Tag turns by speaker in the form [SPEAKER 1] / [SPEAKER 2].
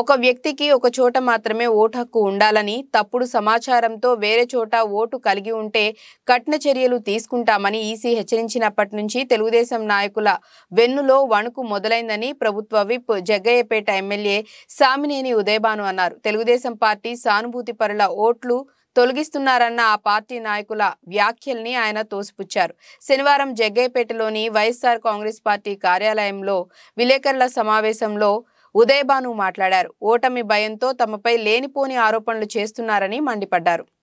[SPEAKER 1] ఒక వ్యక్తికి ఒక చోట మాత్రమే ఓటు హక్కు ఉండాలని తప్పుడు సమాచారంతో వేరే చోట ఓటు కలిగి ఉంటే కఠిన చర్యలు తీసుకుంటామని ఈసీ హెచ్చరించినప్పటి నుంచి తెలుగుదేశం నాయకుల వెన్నులో వణుకు మొదలైందని ప్రభుత్వ విప్ జగ్గయ్యపేట ఎమ్మెల్యే సామినేని ఉదయభాను అన్నారు తెలుగుదేశం పార్టీ సానుభూతి పరుల ఓట్లు తొలగిస్తున్నారన్న ఆ పార్టీ నాయకుల వ్యాఖ్యల్ని ఆయన తోసిపుచ్చారు శనివారం జగ్గయ్యపేటలోని వైఎస్ఆర్ కాంగ్రెస్ పార్టీ కార్యాలయంలో విలేకరుల సమావేశంలో ఉదయభాను మాట్లాడారు ఓటమి భయంతో తమపై లేనిపోని ఆరోపణలు చేస్తున్నారని మండిపడ్డారు